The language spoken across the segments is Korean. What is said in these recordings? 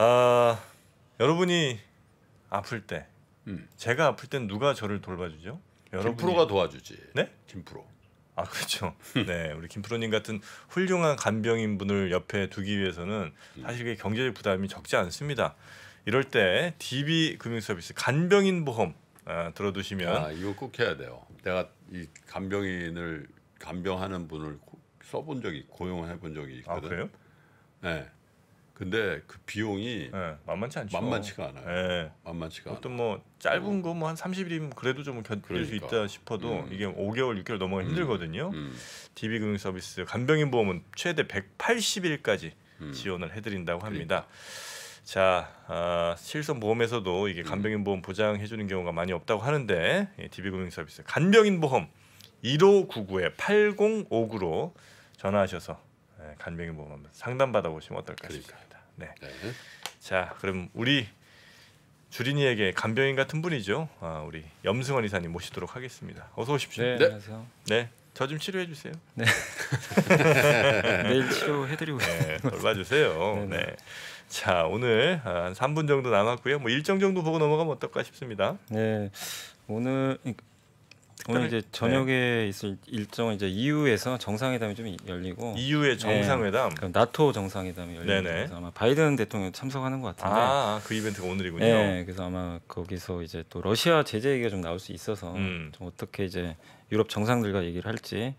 아 여러분이 아플 때 음. 제가 아플 땐 누가 저를 돌봐주죠? 여러분이... 김프로가 도와주지. 네? 김프로. 아 그렇죠. 네, 우리 김프로님 같은 훌륭한 간병인 분을 옆에 두기 위해서는 음. 사실 그 경제적 부담이 적지 않습니다. 이럴 때 DB 금융서비스 간병인 보험 아, 들어두시면 아, 이거 꼭 해야 돼요. 내가 이 간병인을 간병하는 분을 써본 적이 고용해 본 적이 아, 있거든. 아, 그래요? 네. 근데 그 비용이 예, 만만치 않죠. 만만치가 않아요. 예. 만만치가 않아. 뭐 짧은 거 뭐 한 30일이면 그래도 좀 견딜 수 그러니까. 있다 싶어도 음. 이게 5개월, 6개월 넘어가 음. 힘들거든요. 음. DB금융서비스 간병인 보험은 최대 180일까지 음. 지원을 해드린다고 그러니까. 합니다. 자, 아, 실손 보험에서도 이게 음. 간병인 보험 보장해 주는 경우가 많이 없다고 하는데 예, DB금융서비스 간병인 보험 1599에 8059로 전화하셔서 예, 간병인 보험 상담 받아보시면 어떨까 싶습니다. 그러니까. 네. 네. 자, 그럼 우리 주린이에게 간병인 같은 분이죠. 아, 우리 염승원 이사님 모시도록 하겠습니다. 어서 오십시오. 네, 네. 안녕하세요. 네. 저 좀 치료해 주세요. 네. 내일 치료해 드리고 네, 돌봐 주세요. 네, 네. 네. 자, 오늘 한 3분 정도 남았고요. 뭐 일정 정도 보고 넘어가면 어떨까 싶습니다. 네. 오늘 오늘 이제 네. 저녁에 네. 있을 일정은 이제 EU에서 정상회담이 좀 열리고 EU의 네. 정상회담, 네. 나토 정상회담이 열리면서 아마 바이든 대통령 참석하는 것 같은데 아, 아, 그 이벤트가 오늘이군요. 네, 그래서 아마 거기서 이제 또 러시아 제재 얘기가 좀 나올 수 있어서 음. 좀 어떻게 이제 유럽 정상들과 얘기를 할지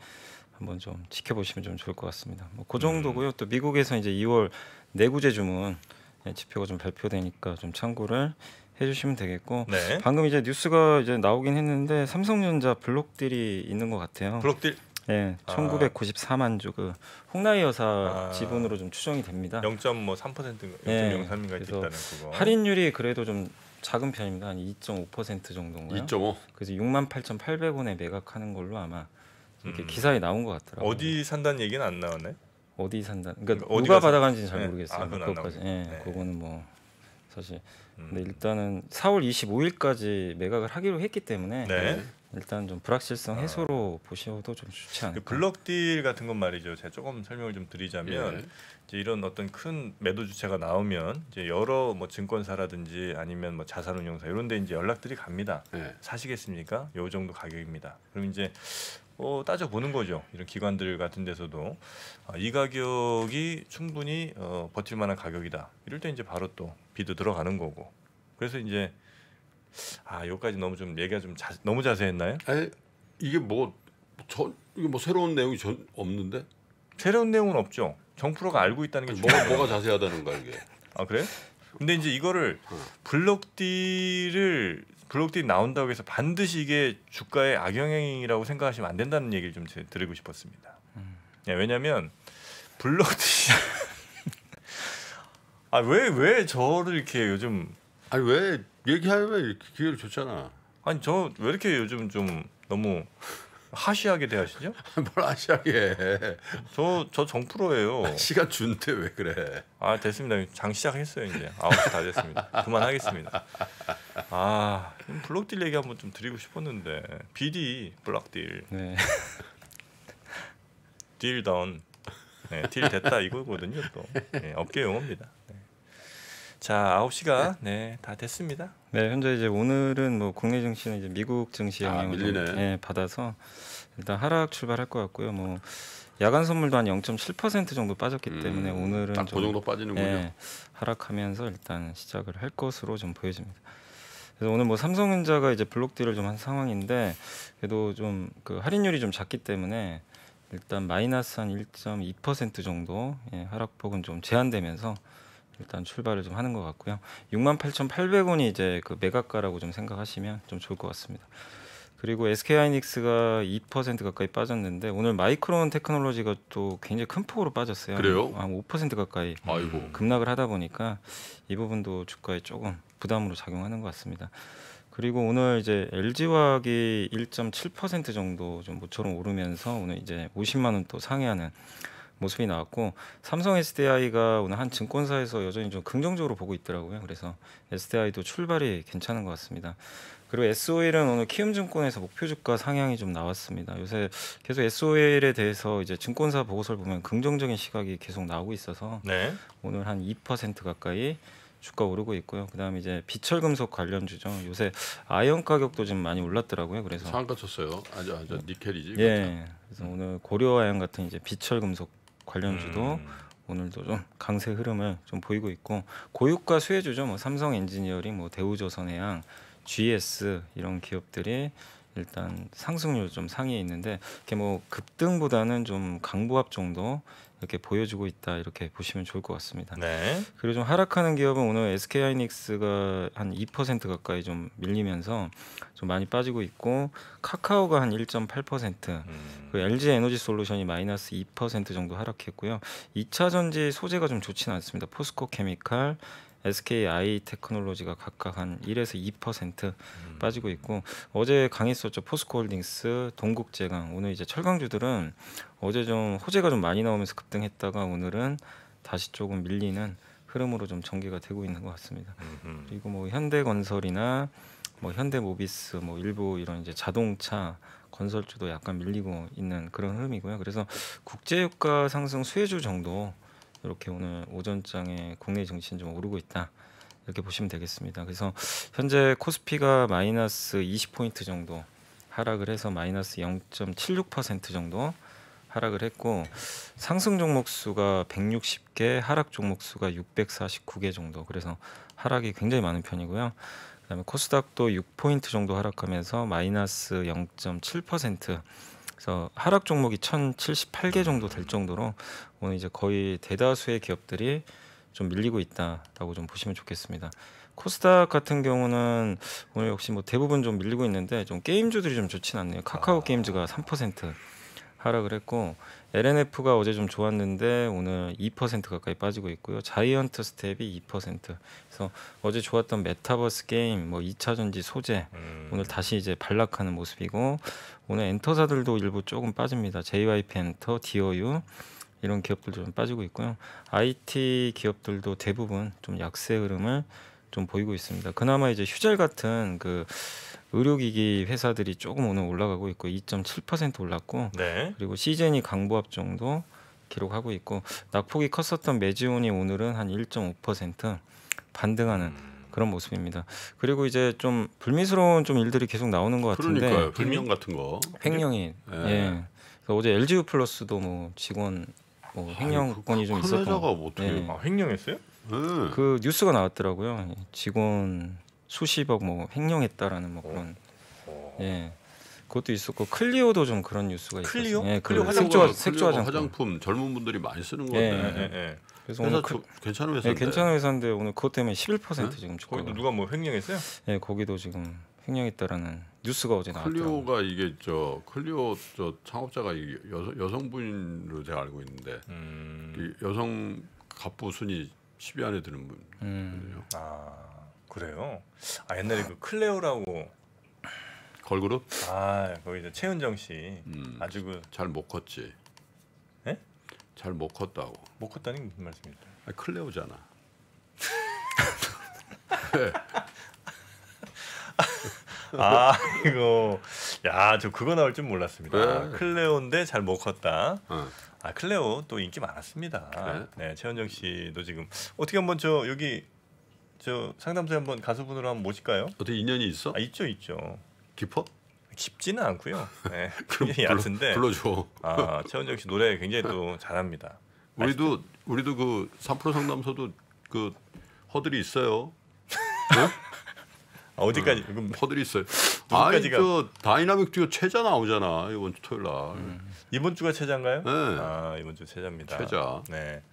한번 좀 지켜보시면 좀 좋을 것 같습니다. 뭐그 음. 정도고요. 음. 또 미국에서 이제 2월 내구재 주문 네, 지표가 좀 발표되니까 좀 참고를 해주시면 되겠고 네. 방금 이제 뉴스가 이제 나오긴 했는데 삼성전자 블록딜이 있는 것 같아요. 블록딜? 네, 아. 1994만 주그 홍나희 여사 아. 지분으로 좀 추정이 됩니다. 0 3 0.03인가 있다는 그거. 할인율이 그래도 좀 작은 편입니다. 한2.5% 정도인가요? 2.5. 그래서 68,800원에 매각하는 걸로 아마 이렇게 음. 기사에 나온 것 같더라고요. 어디 산다는 얘기는 안 나왔네. 어디 산다. 그러니까, 누가 받아간지는 잘 네. 모르겠어요. 아, 그것까지. 예, 네. 네. 그거는 뭐 사실 음. 근데 일단은 4월 25일까지 매각을 하기로 했기 때문에 네. 일단 좀 불확실성 아. 해소로 아. 보셔도 좀 좋지 그 않을까. 그블럭딜 같은 건 말이죠. 제가 조금 설명을 좀 드리자면 예. 이제 이런 어떤 큰 매도 주체가 나오면 이제 여러 뭐 증권사라든지 아니면 뭐 자산운용사 이런데 이제 연락들이 갑니다. 예. 사시겠습니까? 요 정도 가격입니다. 그럼 이제 어, 따져보는 거죠. 이런 기관들 같은 데서도 아, 이 가격이 충분히 어, 버틸 만한 가격이다. 이럴 때 이제 바로 또 비도 들어가는 거고. 그래서 이제 아 여기까지 너무 좀 얘기가 좀 자, 너무 자세했나요? 아니, 이게 뭐저 이게 뭐 새로운 내용이 전 없는데? 새로운 내용은 없죠. 정프로가 알고 있다는 게 아니, 뭐가, 뭐가 자세하다는 거야 이게. 아 그래? 근데 이제 이거를 블록딜을 어. 블록딜 나온다고 해서 반드시 이게 주가의 악영향이라고 생각하시면 안 된다는 얘기를 좀 드리고 싶었습니다. 음. 예, 왜냐하면 블록딜 아왜왜 저를 이렇게 요즘 아니 왜 얘기하면 이 기회를 줬잖아. 아니 저 왜 이렇게 요즘 좀 너무 하시하게 대하시죠? 뭘하시하게 저 저 정프로예요. 아, 시간 준대 왜 그래? 아 됐습니다. 장 시작했어요 이제 아홉 시다 됐습니다. 그만하겠습니다. 아 블록딜 얘기 한번 좀 드리고 싶었는데 BD 블록딜 네. 딜 다운 네, 딜 됐다 이거거든요 또 네, 업계 용어입니다. 자, 9시가 네, 다 됐습니다. 네, 현재 이제 오늘은 뭐 국내 증시는 이제 미국 증시 아, 영향을 아, 좀, 예, 받아서 일단 하락 출발할 것 같고요. 뭐 야간 선물도 한 0.7% 정도 빠졌기 음, 때문에 오늘은 딱그 정도 빠지는군요. 예, 하락하면서 일단 시작을 할 것으로 좀 보여집니다. 그래서 오늘 뭐 삼성전자가 이제 블록딜을 좀 한 상황인데 그래도 좀 그 할인율이 좀 작기 때문에 일단 마이너스 한 1.2% 정도 예, 하락폭은 좀 제한되면서 일단 출발을 좀 하는 것 같고요. 68,800원이 이제 그 매각가라고 좀 생각하시면 좀 좋을 것 같습니다. 그리고 SK 하이닉스가 2% 가까이 빠졌는데 오늘 마이크론 테크놀로지가 또 굉장히 큰 폭으로 빠졌어요. 그래요? 한5% 가까이 아이고. 급락을 하다 보니까 이 부분도 주가에 조금 부담으로 작용하는 것 같습니다. 그리고 오늘 이제 LG화학이 1.7% 정도 좀 모처럼 오르면서 오늘 이제 50만 원 또 상회하는 모습이 나왔고 삼성 SDI가 오늘 한 증권사에서 여전히 좀 긍정적으로 보고 있더라고요. 그래서 SDI도 출발이 괜찮은 것 같습니다. 그리고 SOL은 오늘 키움증권에서 목표 주가 상향이 좀 나왔습니다. 요새 계속 SOL에 대해서 이제 증권사 보고서를 보면 긍정적인 시각이 계속 나오고 있어서 네. 오늘 한 2% 가까이 주가 오르고 있고요. 그다음에 이제 비철금속 관련주죠. 요새 아연 가격도 좀 많이 올랐더라고요. 그래서 상가 쳤어요. 아주 아주 니켈이지. 예. 그렇죠? 그래서 오늘 고려아연 같은 이제 비철금속 관련주도 음. 오늘도 좀 강세 흐름을 좀 보이고 있고 고유가 수혜주죠. 뭐 삼성 엔지니어링, 뭐 대우조선해양, GS 이런 기업들이 일단 상승률 좀 상위에 있는데 이렇게 뭐 급등보다는 좀 강보합 정도 이렇게 보여주고 있다 이렇게 보시면 좋을 것 같습니다. 네. 그리고 좀 하락하는 기업은 오늘 SK 하이닉스가 한 2% 가까이 좀 밀리면서 좀 많이 빠지고 있고 카카오가 한 1.8%, 음. 그 LG 에너지 솔루션이 마이너스 2% 정도 하락했고요. 2차 전지 소재가 좀 좋지는 않습니다. 포스코 케미칼, SKI 테크놀로지가 각각 한 1에서 2% 음. 빠지고 있고 어제 강했었죠. 포스코홀딩스, 동국제강 오늘 이제 철강주들은 어제 좀 호재가 좀 많이 나오면서 급등했다가 오늘은 다시 조금 밀리는 흐름으로 좀 전개가 되고 있는 것 같습니다. 음흠. 그리고 뭐 현대건설이나 뭐 현대모비스 뭐 일부 이런 이제 자동차 건설주도 약간 밀리고 있는 그런 흐름이고요. 그래서 국제유가 상승 수혜주 정도 이렇게 오늘 오전장에 국내 증시는 좀 오르고 있다. 이렇게 보시면 되겠습니다. 그래서 현재 코스피가 마이너스 20포인트 정도 하락을 해서 마이너스 0.76% 정도 하락을 했고 상승 종목 수가 160개, 하락 종목 수가 649개 정도. 그래서 하락이 굉장히 많은 편이고요. 그다음에 코스닥도 6포인트 정도 하락하면서 마이너스 0.7% 그래서 하락 종목이 1,078개 정도 될 정도로 오늘 이제 거의 대다수의 기업들이 좀 밀리고 있다라고 좀 보시면 좋겠습니다. 코스닥 같은 경우는 오늘 역시 뭐 대부분 좀 밀리고 있는데 좀 게임주들이 좀 좋진 않네요. 카카오 아. 게임즈가 3% 하락을 했고 LNF가 어제 좀 좋았는데 오늘 2% 가까이 빠지고 있고요. 자이언트 스텝이 2%. 그래서 어제 좋았던 메타버스 게임, 뭐 2차전지 소재 음. 오늘 다시 이제 반락하는 모습이고 오늘 엔터사들도 일부 조금 빠집니다. JYP 엔터, 디어유 이런 기업들도 좀 빠지고 있고요. IT 기업들도 대부분 좀 약세 흐름을 좀 보이고 있습니다. 그나마 이제 휴젤 같은 그 의료기기 회사들이 조금 오늘 올라가고 있고 2.7% 올랐고 네. 그리고 시즌이 강보합 정도 기록하고 있고 낙폭이 컸었던 매지온이 오늘은 한 1.5% 반등하는 음. 그런 모습입니다. 그리고 이제 좀 불미스러운 좀 일들이 계속 나오는 것 같은데 그러니까요. 불명 같은 거 횡령이 네. 예. 예. 어제 LGU 플러스도 뭐 직원 뭐 횡령 건이 그 좀 있었던 거. 뭐 예. 아, 횡령했어요? 네. 그 뉴스가 나왔더라고요. 직원 수십억 뭐 횡령했다라는 뭐 그런 오. 어. 예 그것도 있었고 클리오도 좀 그런 뉴스가 있었어요. 예, 클리오 그 색조 화장품, 색조 화장품. 화장품 젊은 분들이 많이 쓰는 거같데 예, 예, 예, 그래서 오늘 그, 괜찮은 예, 회사인데. 괜찮은 회사인데 오늘 그것 때문에 11% 지금 주가가. 거기도 누가 뭐 횡령했어요? 예, 거기도 지금 횡령했다라는 뉴스가 어제 나왔다. 클리오가 이게 저 클리오 저 창업자가 여, 여성분으로 제가 알고 있는데 음. 여성 갑부 순위 10위 안에 드는 분이거든요. 음. 아. 그래요? 아 옛날에 그 클레오라고 걸그룹? 아 거기 이제 최은정 씨 음. 아주 그잘못 컸지. 예? 잘못 컸다고. 못컸다는 무슨 말씀이세요? 아, 클레오잖아. 아 이거 야 저 그거 나올 줄 몰랐습니다. 네. 클레오인데 잘 못 컸다. 어. 아 클레오 또 인기 많았습니다. 네. 네 최원정 씨도 지금 어떻게 한번 저 여기 저 상담소에 한번 가수분으로 한번 모실까요? 어떻게 인연이 있어? 아, 있죠, 있죠. 깊어? 깊지는 않고요. 네. 그럼 얕은데. 불러줘. 아, 최원정 씨 노래 굉장히 또 잘합니다. 우리도 아시죠? 우리도 그3% 상담소도 그 허들이 있어요. 네? 아, 어디까지? 음, 허들이 있어요. 아니 다이나믹 듀오 최자 나오잖아 이번 주 토요일 날. 음. 이번 주가 최자가요 네. 아 이번 주 최자입니다. 최자. 네.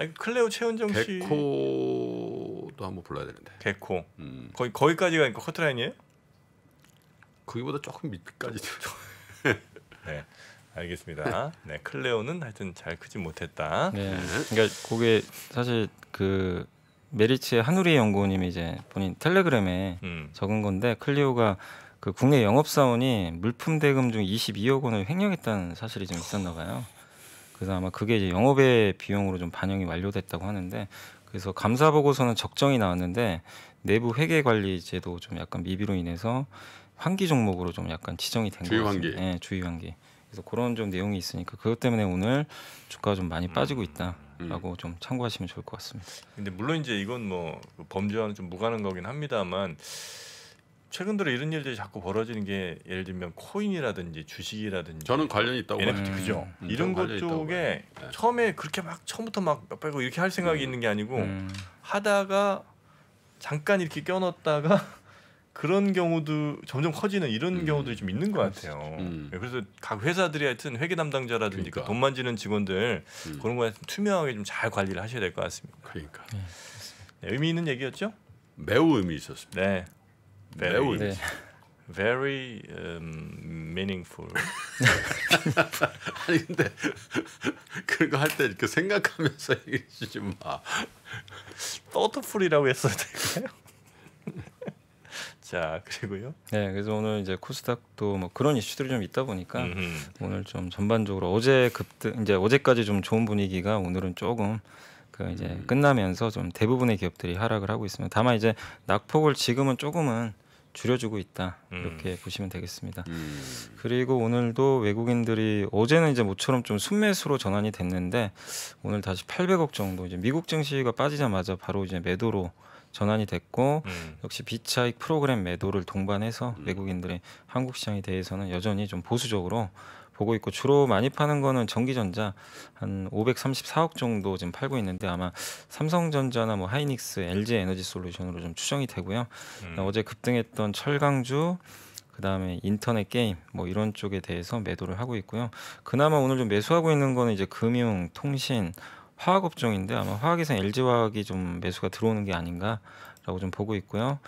아니 클레오 최은정 개코... 씨 개코도 한번 불러야 되는데. 개코. 음. 거기 거기까지가 그러니까 커트라인이에요? 거기보다 조금 밑까지. 네. 알겠습니다. 네, 클레오는 하여튼 잘 크지 못했다. 네. 그러니까 그게 사실 그 메리츠의 한우리 연구원님이 이제 본인 텔레그램에 음. 적은 건데 클레오가 그 국내 영업사원이 물품 대금 중 22억 원을 횡령했다는 사실이 좀 있었나 봐요. 그래서 아마 그게 이제 영업의 비용으로 좀 반영이 완료됐다고 하는데 그래서 감사 보고서는 적정이 나왔는데 내부 회계 관리 제도 좀 약간 미비로 인해서 환기 종목으로 좀 약간 지정이 된거예 주의 환기. 네, 주의 환기. 그래서 그런 좀 내용이 있으니까 그것 때문에 오늘 주가가 좀 많이 음. 빠지고 있다. 라고 좀 참고하시면 좋을 것 같습니다. 근데 물론 이제 이건 뭐 범죄와는 좀 무관한 거긴 합니다만 최근 들어 이런 일들이 자꾸 벌어지는 게 예를 들면 코인이라든지 주식이라든지 저는 관련이 있다고 NFT 그죠. 음. 음 이런 것 쪽에 네. 처음에 그렇게 막 처음부터 막 빼고 이렇게 할 생각이 음. 있는 게 아니고 음. 하다가 잠깐 이렇게 껴넣었다가 그런 경우도 점점 커지는 이런 음. 경우들이 좀 있는 것 같아요. 음. 예, 그래서 각 회사들이 하여튼 회계 담당자라든지 그 그러니까. 그돈 만지는 직원들 그런 거에 투명하게 좀 잘 관리를 하셔야 될 것 같습니다. 그러니까 네, 네, 의미 있는 얘기였죠? 매우 의미 있었습니다. 네. very, 네. very um, meaningful. 아니 근데 그거 할 때 이렇게 생각하면서 얘기해지 마. thoughtful이라고 했어야 될까요? 자 그리고요. 네, 그래서 오늘 이제 코스닥도 뭐 그런 이슈들이 좀 있다 보니까 음흠. 오늘 좀 전반적으로 어제 급등 이제 어제까지 좀 좋은 분위기가 오늘은 조금 그 이제 음. 끝나면서 좀 대부분의 기업들이 하락을 하고 있습니다. 다만 이제 낙폭을 지금은 조금은 줄여주고 있다 음. 이렇게 음. 보시면 되겠습니다. 음. 그리고 오늘도 외국인들이 어제는 이제 모처럼 좀 순매수로 전환이 됐는데 오늘 다시 800억 정도 이제 미국 증시가 빠지자마자 바로 이제 매도로 전환이 됐고 음. 역시 비차익 프로그램 매도를 동반해서 음. 외국인들의 한국 시장에 대해서는 여전히 좀 보수적으로 보고 있고 주로 많이 파는 거는 전기전자 한 534억 정도 지금 팔고 있는데 아마 삼성전자나 뭐 하이닉스, LG 에너지 솔루션으로 좀 추정이 되고요. 음. 어, 어제 급등했던 철강주 그다음에 인터넷 게임 뭐 이런 쪽에 대해서 매도를 하고 있고요. 그나마 오늘 좀 매수하고 있는 거는 이제 금융, 통신, 화학 업종인데 아마 화학에서 LG 화학이 좀 매수가 들어오는 게 아닌가 라고 좀 보고 있고요.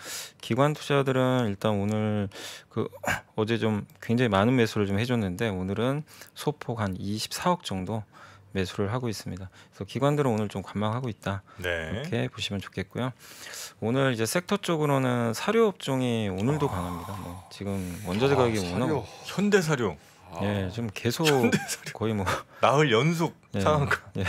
기관 투자들은 일단 오늘 그 어제 좀 굉장히 많은 매수를 좀 해줬는데 오늘은 소폭 한 24억 정도 매수를 하고 있습니다. 그래서 기관들은 오늘 좀 관망하고 있다. 네. 이렇게 보시면 좋겠고요. 오늘 이제 섹터 쪽으로는 사료 업종이 오늘도 아... 강합니다. 뭐 지금 원자재 아, 가격이 오늘 현대 사료. 아. 예, 지금 계속 사료 거의 뭐 나흘 연속 예. 상한가. 예.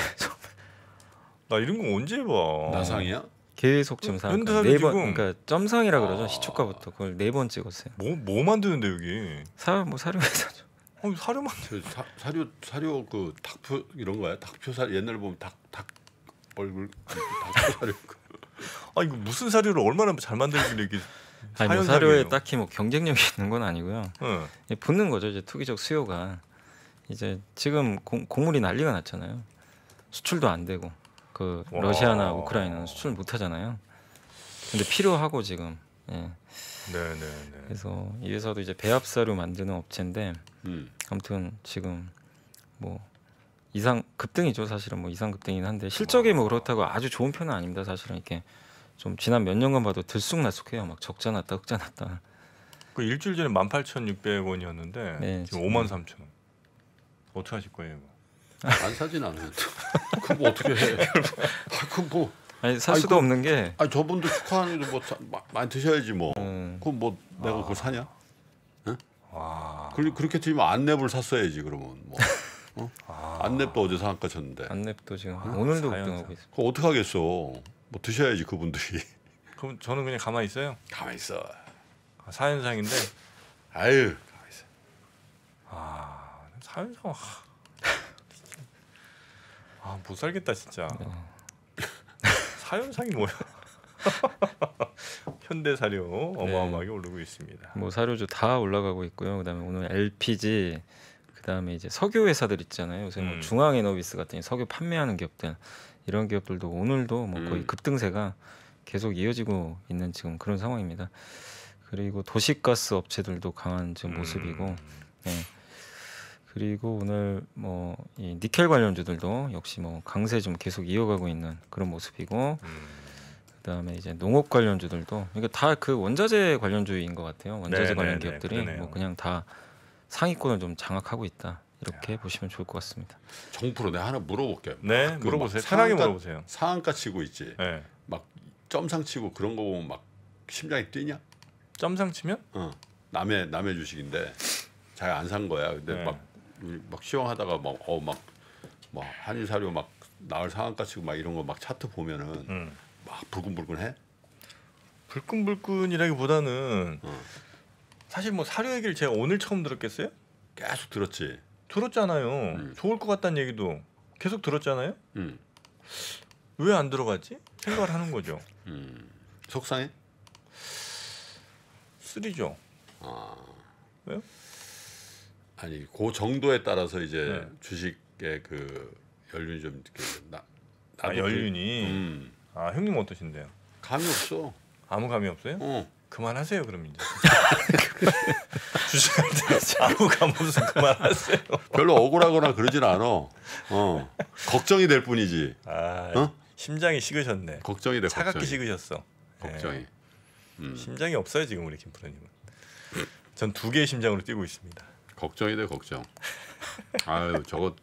나 이런 거 언제 봐? 나상이야? 계속 어, 지금 사람 네 번, 그러니까 점상이라 그러죠. 아... 시초가부터 그걸 네 번 찍었어요. 뭐뭐 뭐 만드는데 여기? 사 뭐 사료 회사죠. 어, 사료 만드. 사, 료 사료 그 닭표 이런 거야? 닭표 사 옛날 보면 닭닭 얼굴 닭표 사료. 아 이거 무슨 사료를 얼마나 잘만들는래 이게 아니 뭐 사료에 딱히 뭐 경쟁력이 있는 건 아니고요. 네. 붙는 거죠 이제 투기적 수요가 이제 지금 공, 곡물이 난리가 났잖아요. 수출도 안 되고 그 러시아나 우크라이나는 수출 못 하잖아요. 근데 필요하고 지금. 예. 네, 네, 네. 그래서 이 회사도 이제 배합사로 만드는 업체인데 음. 아무튼 지금 뭐 이상 급등이죠 사실은 뭐 이상 급등이긴 한데 실적이 뭐 그렇다고 아주 좋은 편은 아닙니다 사실은 이렇게 좀 지난 몇 년간 봐도 들쑥날쑥해요 막 적자 났다 흑자 났다. 그 일주일 전에 만 팔천 육백 원이었는데 네, 지금 오만 삼천 원. 어떻게 하실 거예요? 이거? 안 사진 않아 그럼 뭐 어떻게 해? 아, 그뭐 아니 살 수도 아니, 그 없는 게. 아 저분도 축하하는데 뭐 많이 드셔야지 뭐. 음. 그럼 뭐 내가 아. 그거 사냐? 응? 와. 그, 렇게 들면 안내불 샀어야지 그러면 뭐. 어? 아. 안냅도 어제 상한가 쳤는데. 안냅도 지금 응? 오늘도 그 어떻게 하겠어? 뭐 드셔야지 그분들이. 그럼 저는 그냥 가만히 있어요. 가만히 있어. 아, 사연상인데. 아유. 가만히 있어. 아 사연상. 아. 아못 살겠다 진짜. 네. 사연상이 뭐야? 현대 사료 어마어마하게 네. 오르고 있습니다. 뭐 사료주 다 올라가고 있고요. 그다음에 오늘 LPG 그다음에 이제 석유 회사들 있잖아요. 요새 뭐 음. 중앙에너비스 같은 석유 판매하는 기업들 이런 기업들도 오늘도 뭐 음. 거의 급등세가 계속 이어지고 있는 지금 그런 상황입니다. 그리고 도시가스 업체들도 강한 지금 음. 모습이고 음. 네. 그리고 오늘 뭐이 니켈 관련주들도 역시 뭐 강세 좀 계속 이어가고 있는 그런 모습이고 음. 그다음에 이제 농업 관련주들도 이게 다그 원자재 관련주인 것 같아요. 원자재 네네네, 네, 관련 네, 기업들이 그러네요. 뭐 그냥 다 상위권을 좀 장악하고 있다. 이렇게 야. 보시면 좋을 것 같습니다. 정프로 내가 하나 물어볼게요. 네, 뭐 그 물어보세요. 편하게 물어보세요. 상한가 치고 있지. 네. 막 점상 치고 그런 거 보면 막 심장이 뛰냐? 점상 치면? 어. 남의 남의 주식인데 잘 안 산 거야. 근데 네. 막막 시험하다가 막 어 막 막 한일 사료 막 나을 상한가 치고 막 이런 거 막 차트 보면은 음. 막 불끈불끈해? 불끈불끈이라기보다는 어. 사실 뭐 사료 얘기를 제가 오늘 처음 들었겠어요? 계속 들었지. 들었잖아요. 음. 좋을 것 같다는 얘기도 계속 들었잖아요. 음. 왜 안 들어갔지? 생각을 하는 거죠. 음. 속상해? 쓰리죠. 아. 왜요? 아니 그 정도에 따라서 이제 네. 주식의 그 연륜이 좀 이렇게 나, 아 연륜이 그, 음. 아 형님 어떠신데요? 감이 없어. 아무 감이 없어요? 어. 그만하세요 그럼 이제 주식할 때 아무 감 없어 그만하세요. 별로 억울하거나 그러진 않아. 어 걱정이 될 뿐이지. 아 어? 심장이 식으셨네. 걱정이 돼. 차갑게 걱정이. 식으셨어. 걱정이. 네. 음. 심장이 없어요 지금 우리 김프로님은. 전 두 개의 심장으로 뛰고 있습니다. 걱정이 돼 걱정. 아유 저거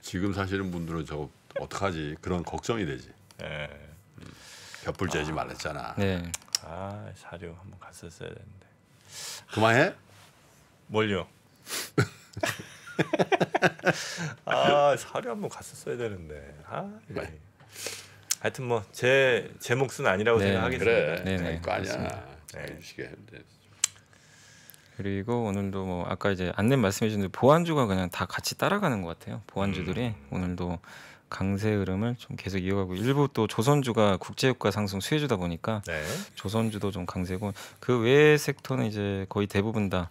지금 사시는 분들은 저거 어떡하지 그런 걱정이 되지. 예. 음, 벽불 째지 아. 말랬잖아. 네. 아 사료 한번 갔었어야 되는데. 그만해. 뭘요? 아 사료 한번 갔었어야 되는데. 아. 예. 네. 하여튼 뭐 제제 제 몫은 아니라고 네. 생각하겠습니다. 그래. 네네. 그거 네. 아니야. 잘 주시게. 네. 그리고 오늘도 뭐 아까 이제 안내 말씀해 주신 보안주가 그냥 다 같이 따라가는 것 같아요. 보안주들이 음. 오늘도 강세 흐름을 좀 계속 이어가고 일부 또 조선주가 국제유가 상승 수혜주다 보니까 네. 조선주도 좀 강세고 그 외 섹터는 이제 거의 대부분 다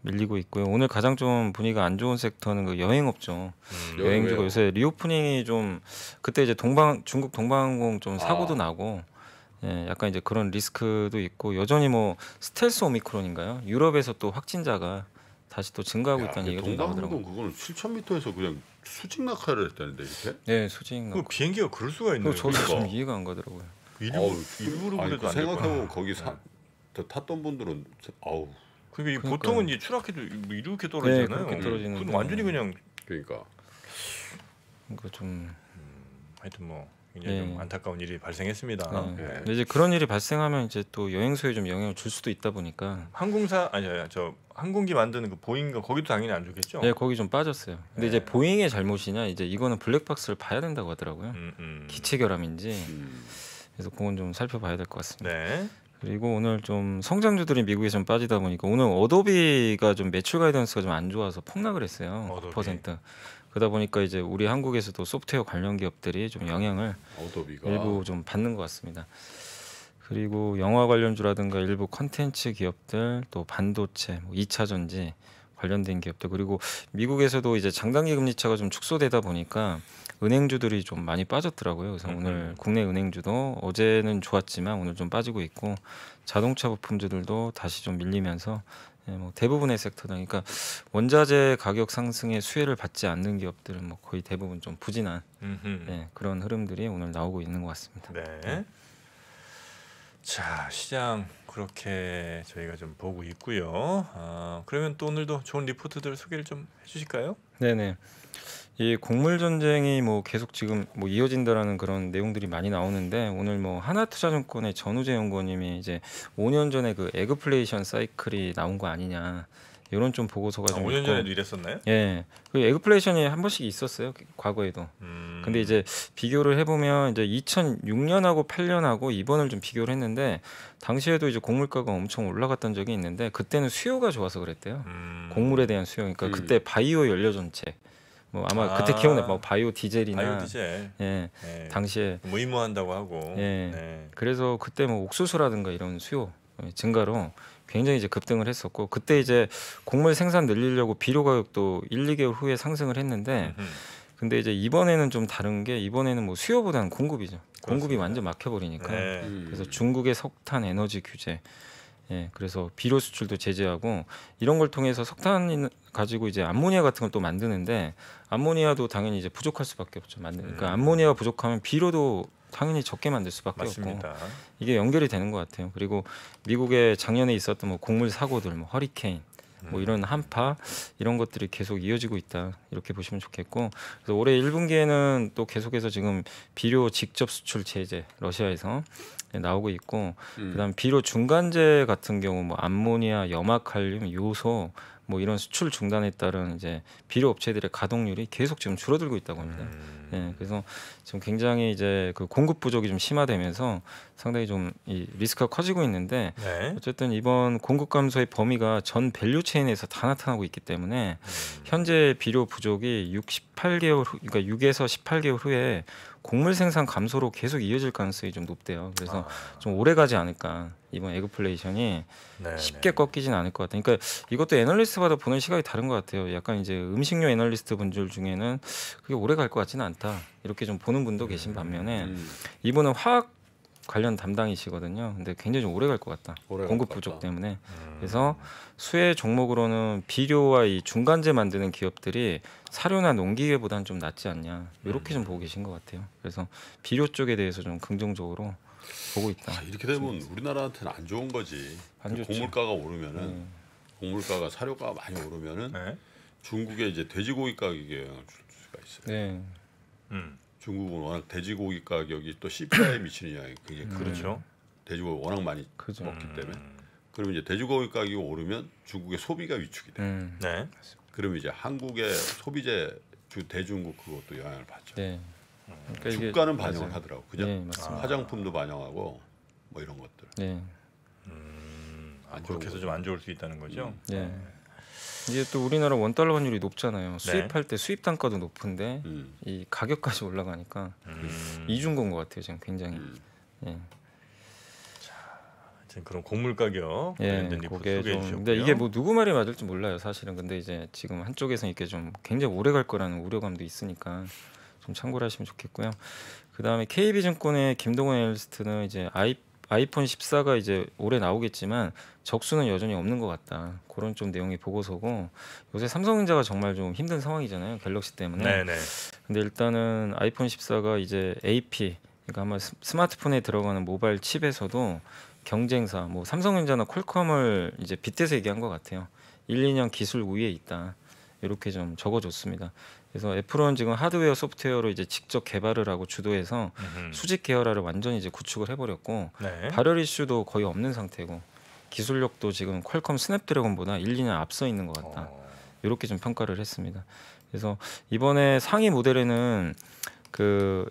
밀리고 있고요. 오늘 가장 좀 분위기가 안 좋은 섹터는 그 여행업죠. 음, 여행주가 왜요? 요새 리오프닝이 좀 그때 이제 동방 중국 동방항공 좀 사고도 아. 나고 예, 약간 이제 그런 리스크도 있고 여전히 뭐 스텔스 오미크론인가요? 유럽에서 또 확진자가 다시 또 증가하고 야, 있다는 얘기가 나오더라고요. 그건 7 0 0 0에서 그냥 수직 낙하를 했다는데 이렇게? 네, 수직 낙하. 비행기가 그럴 수가 있나요? 저도 그러니까. 좀 이해가 안 가더라고요. 일부러 그래도 그 생각하면 거기 사, 네. 탔던 분들은 아우. 그러니까, 그러니까, 보통은 이 추락해도 뭐 이렇게 네, 떨어지잖아요. 네, 떨어지는. 완전히 그냥 그러니까. 그러니까 좀 음, 하여튼 뭐 굉장히 네. 좀 예. 안타까운 일이 발생했습니다. 네. 예. 근데 이제 그런 일이 발생하면 이제 또 여행 소에좀 영향을 줄 수도 있다 보니까 항공사 아니요 저 항공기 만드는 그보잉 거기도 당연히 안 좋겠죠. 네, 거기 좀 빠졌어요. 근데 이제 예. 보잉의 잘못이냐 이제 이거는 블랙박스를 봐야 된다고 하더라고요. 음, 음. 기체 결함인지 음. 그래서 그건 좀 살펴봐야 될 것 같습니다. 네. 그리고 오늘 좀 성장주들이 미국에 좀 빠지다 보니까 오늘 어도비가 좀 매출 가이던스가 좀 안 좋아서 폭락을 했어요. 어도비. 9%. 그러다 보니까 이제 우리 한국에서도 소프트웨어 관련 기업들이 좀 영향을 어도비가. 일부 좀 받는 것 같습니다. 그리고 영화 관련주라든가 일부 컨텐츠 기업들 또 반도체, 뭐 이차 전지 관련된 기업들 그리고 미국에서도 이제 장단기 금리 차가 좀 축소되다 보니까 은행주들이 좀 많이 빠졌더라고요. 그래서 음. 오늘 국내 은행주도 어제는 좋았지만 오늘 좀 빠지고 있고 자동차 부품주들도 다시 좀 밀리면서 네, 뭐 대부분의 섹터다. 그러니까 원자재 가격 상승에 수혜를 받지 않는 기업들은 뭐 거의 대부분 좀 부진한 네, 그런 흐름들이 오늘 나오고 있는 것 같습니다. 네. 네. 자 시장 그렇게 저희가 좀 보고 있고요. 아, 그러면 또 오늘도 좋은 리포트들 소개를 좀 해주실까요? 네네. 이 곡물 전쟁이 뭐 계속 지금 뭐 이어진다라는 그런 내용들이 많이 나오는데 오늘 뭐 하나투자증권의 전우재 연구원님이 이제 5년 전에 그 에그플레이션 사이클이 나온 거 아니냐 이런 좀 보고서가 아, 좀 5년 고 전에도 이랬었나요? 예, 그 에그플레이션이 한 번씩 있었어요 그 과거에도. 음. 근데 이제 비교를 해보면 이제 2006년하고 8년하고 이번을 좀 비교를 했는데 당시에도 이제 곡물가가 엄청 올라갔던 적이 있는데 그때는 수요가 좋아서 그랬대요. 음. 곡물에 대한 수요, 그러니까 음. 그때 바이오 연료 전체. 뭐 아마 아, 그때 기억나요. 막 바이오 디젤이나 바이오 디젤. 예. 네. 당시에 무의무한다고 하고. 예. 네. 그래서 그때 뭐 옥수수라든가 이런 수요 예, 증가로 굉장히 이제 급등을 했었고 그때 이제 곡물 생산 늘리려고 비료 가격도 1, 2개월 후에 상승을 했는데 근데 이제 이번에는 좀 다른 게 이번에는 뭐 수요보다는 공급이죠. 그렇습니다. 공급이 완전 막혀버리니까. 네. 음. 그래서 중국의 석탄 에너지 규제 예, 그래서 비료 수출도 제재하고 이런 걸 통해서 석탄 가지고 이제 암모니아 같은 걸 또 만드는데 암모니아도 당연히 이제 부족할 수밖에 없죠. 만드 그러니까 음. 암모니아가 부족하면 비료도 당연히 적게 만들 수밖에 맞습니다. 없고 이게 연결이 되는 것 같아요. 그리고 미국에 작년에 있었던 뭐 곡물 사고들, 뭐 허리케인, 뭐 음. 이런 한파 이런 것들이 계속 이어지고 있다 이렇게 보시면 좋겠고 그래서 올해 1분기에는 또 계속해서 지금 비료 직접 수출 제재 러시아에서 네, 나오고 있고 음. 그다음 비료 중간제 같은 경우 뭐 암모니아, 염화칼륨, 요소 뭐 이런 수출 중단에 따른 이제 비료 업체들의 가동률이 계속 지금 줄어들고 있다고 합니다. 음. 예, 그래서 지금 굉장히 이제 그 공급 부족이 좀 심화되면서 상당히 좀 이 리스크가 커지고 있는데 네. 어쨌든 이번 공급 감소의 범위가 전 밸류 체인에서 다 나타나고 있기 때문에 음. 현재 비료 부족이 68개월 그러니까 6에서 18개월 후에 곡물 생산 감소로 계속 이어질 가능성이 좀 높대요. 그래서 아. 좀 오래 가지 않을까. 이번 에그플레이션이 네네. 쉽게 네. 꺾이진 않을 것 같아요. 그러니까 이것도 애널리스트마다 보는 시각이 다른 것 같아요. 약간 이제 음식료 애널리스트 분들 중에는 그게 오래 갈 것 같지는 않다. 이렇게 좀 보는 분도 계신 음, 반면에 음. 이분은 화학 관련 담당이시거든요. 근데 굉장히 좀 오래 갈 것 같다. 오래 공급 것 부족 같다. 때문에. 음. 그래서 수혜 종목으로는 비료와 이 중간재 만드는 기업들이 사료나 농기계보다는 좀 낫지 않냐. 이렇게 음. 좀 보고 계신 것 같아요. 그래서 비료 쪽에 대해서 좀 긍정적으로 보고 있다. 아, 이렇게 되면 우리나라한테는 안 좋은 거지. 안 곡물가가 오르면은 네. 곡물가가 사료가 많이 오르면은 네? 중국의 이제 돼지고기 가격에 영향을 줄 수가 있어요. 네. 음. 중국은 워낙 돼지고기 가격이 또 CPI에 미치는 영향이 굉장히 음. 그렇죠. 돼지고기 워낙 많이 그죠 먹기 음. 때문에 그러면 이제 돼지고기 가격이 오르면 중국의 소비가 위축이 돼요. 음. 네. 그러면 이제 한국의 소비재 주 대중국 그것도 영향을 받죠. 네. 그러니까 주가는 반영을 맞아요. 하더라고. 그죠? 네, 화장품도 반영하고 뭐 이런 것들. 네. 음, 아, 안 그렇게 해서 좀 안 좋을 수 있다는 거죠. 네. 음. 네. 이제 또 우리나라 원 달러 환율이 높잖아요. 네. 수입할 네. 때 수입 단가도 높은데 음. 이 가격까지 올라가니까 음. 이중건것 같아요. 지금 굉장히. 음. 예. 자, 지금 그런 곡물 가격 예, 그게 좀. 근데 이게 뭐 누구 말이 맞을지 몰라요. 사실은 근데 이제 지금 한쪽에서 이렇게 좀 굉장히 오래 갈 거라는 우려감도 있으니까 좀 참고를 하시면 좋겠고요. 그 다음에 KB증권의 김동원 애널리스트는 이제 IP 아이폰 14가 이제 올해 나오겠지만 적수는 여전히 없는 것 같다. 그런 좀 내용의 보고서고 요새 삼성전자가 정말 좀 힘든 상황이잖아요. 갤럭시 때문에. 네네. 네. 근데 일단은 아이폰 14가 이제 AP 그러니까 아마 스마트폰에 들어가는 모바일 칩에서도 경쟁사 뭐 삼성전자나 퀄컴을 이제 빗대서 얘기한 것 같아요. 1, 2년 기술 우위에 있다. 이렇게 좀 적어줬습니다. 그래서 애플은 지금 하드웨어 소프트웨어로 이제 직접 개발을 하고 주도해서 음흠. 수직 계열화를 완전히 이제 구축을 해버렸고 네. 발열 이슈도 거의 없는 상태고 기술력도 지금 퀄컴 스냅드래곤보다 1, 2년 앞서 있는 것 같다. 어. 이렇게 좀 평가를 했습니다. 그래서 이번에 상위 모델에는 그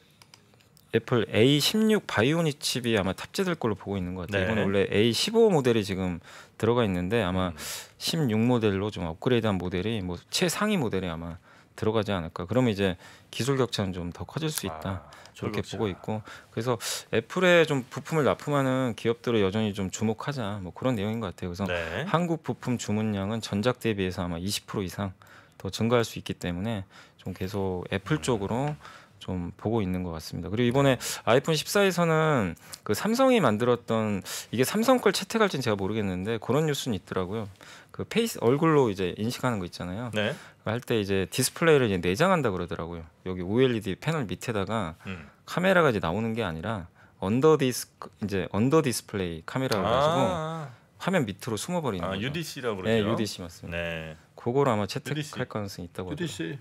애플 A16 바이오닉 칩이 아마 탑재될 걸로 보고 있는 것 같아요. 네. 이건 원래 A15 모델이 지금 들어가 있는데 아마 음. 16 모델로 좀 업그레이드한 모델이 뭐 최상위 모델이 아마 들어가지 않을까. 그러면 이제 기술 격차는 좀 더 커질 수 아, 있다. 그렇게 아, 보고 있고 그래서 애플의좀 부품을 납품하는 기업들을 여전히 좀 주목하자 뭐 그런 내용인 것 같아요. 그래서 네. 한국 부품 주문량은 전작 대비해서 아마 20% 이상 더 증가할 수 있기 때문에 좀 계속 애플 음. 쪽으로 좀 보고 있는 것 같습니다. 그리고 이번에 아이폰 14에서는 그 삼성이 만들었던 이게 삼성 걸 채택할지는 제가 모르겠는데 그런 뉴스는 있더라고요. 그 페이스 얼굴로 이제 인식하는 거 있잖아요. 네. 할때 이제 디스플레이를 이제 내장한다 그러더라고요. 여기 OLED 패널 밑에다가 음. 카메라가 이제 나오는 게 아니라 언더 디스 이제 언더 디스플레이 카메라를 가지고 아 화면 밑으로 숨어버리는 아, 거 UDC라고 네, 그러죠. 네, UDC 맞습니다. 네. 그걸 아마 채택할 UDC. 가능성이 있다고. UDC.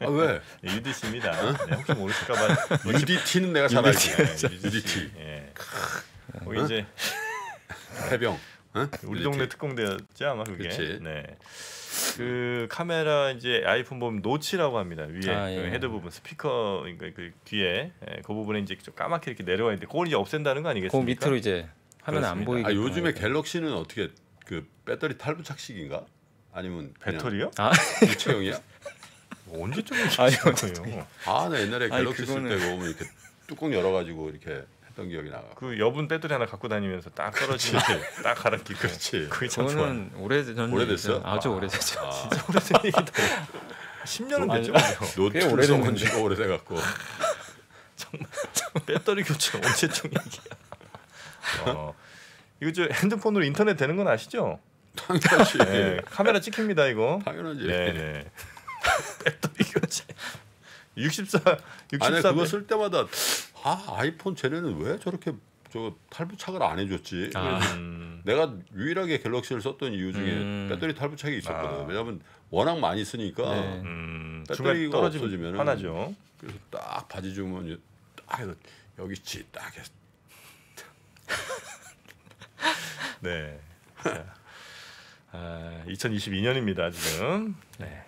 아, 왜? 네, UDC입니다. 네, 혹시 모르실까봐. UDT는 내가 잘 알지. UDT. 예. 네. 뭐 이제 어? 해병. 어? 우리 동네 특공대였지 아마 그게. 그치. 네. 그 카메라 이제 아이폰 보면 노치라고 합니다. 위에 아, 그 예. 그 헤드 부분 스피커 그러니까 그 뒤에 예, 그 부분에 이제 좀 까맣게 이렇게 내려와 있는데 그걸 이제 없앤다는 거 아니겠습니까? 그 밑으로 이제 화면 안 보이게. 아 요즘에 갤럭시는 어떻게 그 배터리 탈부착식인가? 아니면 배터리요? 아 유체형이야? 언제쯤 유체형요 아, 나 옛날에 갤럭시 아니, 그거는... 쓸때 보면 이렇게 뚜껑 열어가지고 이렇게 했던 기억이 나요. 그 여분 배터리 하나 갖고 다니면서 딱떨어지지딱갈아끼 그렇지. 그게 참 그거는 오래전 오래됐어? 아주 아. 오래됐죠. 아. 진짜 오래된 얘기다. 10년은 됐죠. 노트 오래된 건지가 오래돼 갖고. 정말 배터리 교체 언제쯤 얘기야. 어. 이거 저 핸드폰으로 인터넷 되는 건 아시죠? 당연하지. 네, 카메라 찍힙니다 이거. 당연하지. 네, 네. 배터리 교체. 64, 64. 아니 그거 쓸 때마다 아 아이폰 쟤네는 왜 저렇게 저 탈부착을 안 해줬지. 아. 내가 유일하게 갤럭시를 썼던 이유 중에 음. 배터리 탈부착이 있었거든. 아. 왜냐하면 워낙 많이 쓰니까 네. 음. 배터리가 없어지면 하나죠. 그래서 딱 바지 주머니 딱 여기 있지 딱 해서 네. 자, 아, 2022년입니다 지금. 네.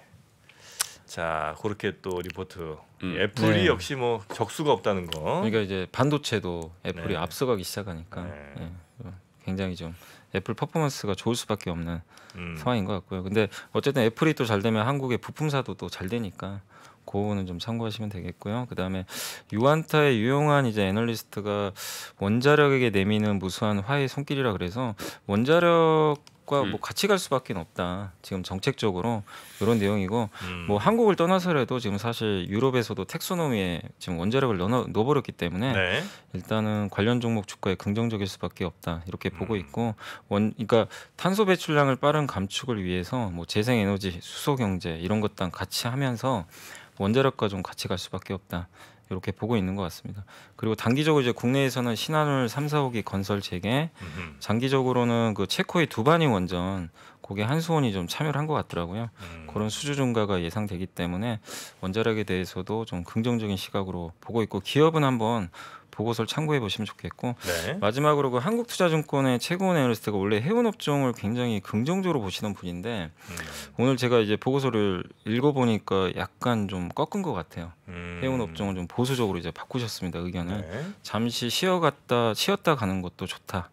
자 그렇게 또 리포트 음. 애플이 예, 네. 역시 뭐 적수가 없다는 거 그러니까 이제 반도체도 애플이 네. 앞서가기 시작하니까 네. 예, 굉장히 좀 애플 퍼포먼스가 좋을 수밖에 없는 음. 상황인 것 같고요 근데 어쨌든 애플이 또 잘 되면 한국의 부품사도 또 잘 되니까 그거는 좀 참고하시면 되겠고요. 그다음에 유안타의 유용한 이제 애널리스트가 원자력에게 내미는 무수한 화의 손길이라 그래서 원자력 한국과 뭐 음. 뭐 같이 갈 수밖에 없다. 지금 정책적으로 이런 내용이고 음. 뭐 한국을 떠나서라도 지금 사실 유럽에서도 텍소노미에 지금 원자력을 넣어 넣어버렸기 때문에 네. 일단은 관련 종목 주가에 긍정적일 수밖에 없다 이렇게 보고 음. 있고 원 그러니까 탄소 배출량을 빠른 감축을 위해서 뭐 재생에너지, 수소 경제 이런 것당 같이 하면서 원자력과 좀 같이 갈 수밖에 없다. 이렇게 보고 있는 것 같습니다. 그리고 단기적으로 이제 국내에서는 신한울 3, 4호기 건설 재개, 장기적으로는 그 체코의 두바니 원전 거기에 한수원이 좀 참여를 한 것 같더라고요. 음. 그런 수주 증가가 예상되기 때문에 원자력에 대해서도 좀 긍정적인 시각으로 보고 있고 기업은 한번 보고서를 참고해 보시면 좋겠고 네. 마지막으로 그 한국투자증권의 최고원 애널리스트가 원래 해운 업종을 굉장히 긍정적으로 보시는 분인데 음. 오늘 제가 이제 보고서를 읽어보니까 약간 좀 꺾은 것 같아요. 음. 해운 업종을 좀 보수적으로 이제 바꾸셨습니다 의견을 네. 잠시 쉬어갔다 쉬었다 가는 것도 좋다.